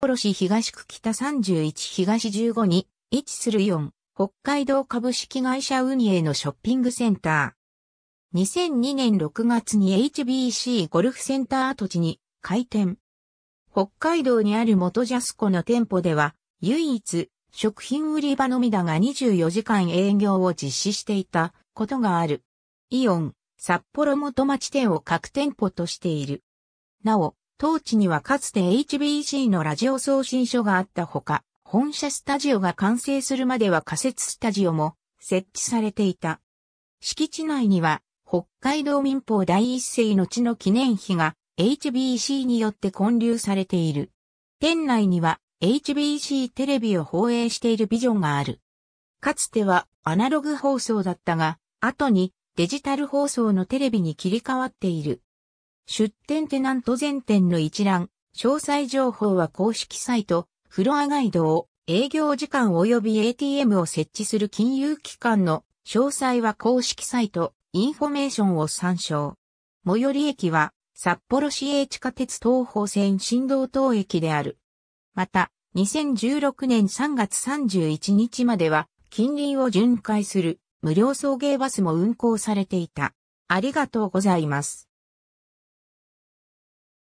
幌市東区北31東15に位置するイオン、北海道株式会社運営のショッピングセンター。2002年6月に HBC ゴルフセンター跡地に開店。北海道にある元ジャスコの店舗では、唯一、食品売り場のみだが24時間営業を実施していたことがある。イオン、札幌元町店を各店舗としている。なお、当地にはかつて HBC のラジオ送信所があったほか、本社スタジオが完成するまでは仮設スタジオも設置されていた。敷地内には、北海道民法第一世の地の記念碑が HBC によって建立されている。店内には HBC テレビを放映しているビジョンがある。かつてはアナログ放送だったが、後にデジタル放送のテレビに切り替わっている。出店テナント全店の一覧、詳細情報は公式サイト、フロアガイドを、営業時間及び ATM を設置する金融機関の詳細は公式サイト、インフォメーションを参照。最寄り駅は、札幌市営地下鉄東方線新道東駅である。また、2016年3月31日までは、近隣を巡回する無料送迎バスも運行されていた。ありがとうございます。